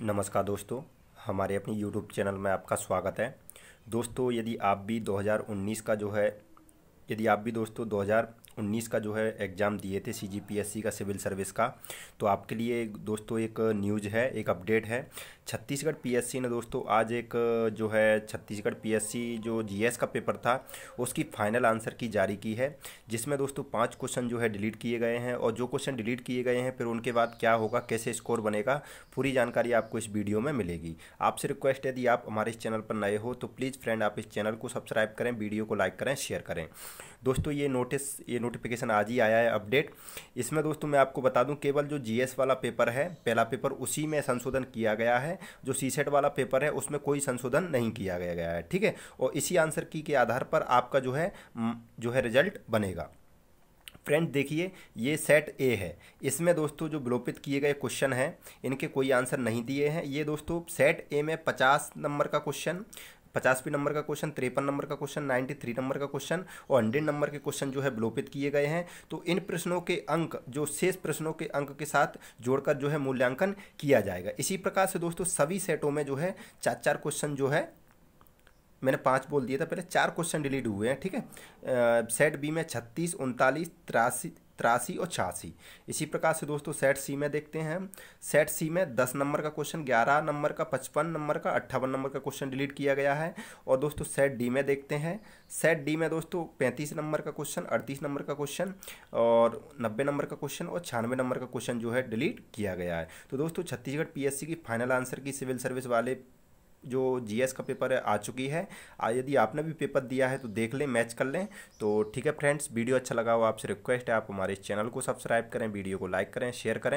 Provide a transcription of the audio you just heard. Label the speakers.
Speaker 1: नमस्कार दोस्तों हमारे अपने YouTube चैनल में आपका स्वागत है दोस्तों यदि आप भी 2019 का जो है यदि आप भी दोस्तों 2019 का जो है एग्ज़ाम दिए थे सी का सिविल सर्विस का तो आपके लिए दोस्तों एक न्यूज़ है एक अपडेट है छत्तीसगढ़ पीएससी ने दोस्तों आज एक जो है छत्तीसगढ़ पीएससी जो जीएस का पेपर था उसकी फाइनल आंसर की जारी की है जिसमें दोस्तों पाँच क्वेश्चन जो है डिलीट किए गए हैं और जो क्वेश्चन डिलीट किए गए हैं फिर उनके बाद क्या होगा कैसे स्कोर बनेगा पूरी जानकारी आपको इस वीडियो में मिलेगी आपसे रिक्वेस्ट यदि आप हमारे इस चैनल पर नए हो तो प्लीज़ फ्रेंड आप इस चैनल को सब्सक्राइब करें वीडियो को लाइक करें शेयर करें दोस्तों ये नोटिस ये नोटिफिकेशन आज ही आया है अपडेट इसमें दोस्तों मैं आपको बता दूं केवल जो जीएस वाला पेपर है पहला पेपर उसी में संशोधन किया गया है है जो सी सेट वाला पेपर है उसमें कोई संशोधन नहीं किया गया गया है ठीक है और इसी आंसर की के आधार पर आपका जो है जो है रिजल्ट बनेगा फ्रेंड देखिए ये सेट ए है इसमें दोस्तों जो विलोपित किए गए क्वेश्चन हैं इनके कोई आंसर नहीं दिए हैं ये दोस्तों सेट ए में पचास नंबर का क्वेश्चन पचासवीं नंबर का क्वेश्चन तिरपन नंबर का क्वेश्चन नाइन्टी थ्री नंबर का क्वेश्चन और हंड्रेड नंबर के क्वेश्चन जो है विलोपित किए गए हैं तो इन प्रश्नों के अंक जो शेष प्रश्नों के अंक के साथ जोड़कर जो है मूल्यांकन किया जाएगा इसी प्रकार से दोस्तों सभी सेटों में जो है चार चार क्वेश्चन जो है मैंने पाँच बोल दिया था पहले चार क्वेश्चन डिलीट हुए हैं ठीक है सेट बी में छत्तीस उनतालीस तिरासी तिरासी और छियासी इसी प्रकार से दोस्तों सेट सी में देखते हैं सेट सी में दस नंबर का क्वेश्चन ग्यारह नंबर का पचपन नंबर का अट्ठावन नंबर का क्वेश्चन डिलीट किया गया है और दोस्तों सेट डी में देखते हैं सेट डी में दोस्तों पैंतीस नंबर का क्वेश्चन अड़तीस नंबर का क्वेश्चन और नब्बे नंबर का क्वेश्चन और छियानवे नंबर का क्वेश्चन जो है डिलीट किया गया है तो दोस्तों छत्तीसगढ़ सी की final answer key civil service वाले जो जीएस का पेपर है आ चुकी है यदि आपने भी पेपर दिया है तो देख लें मैच कर लें तो ठीक है फ्रेंड्स वीडियो अच्छा लगा हो आपसे रिक्वेस्ट है आप हमारे चैनल को सब्सक्राइब करें वीडियो को लाइक करें शेयर करें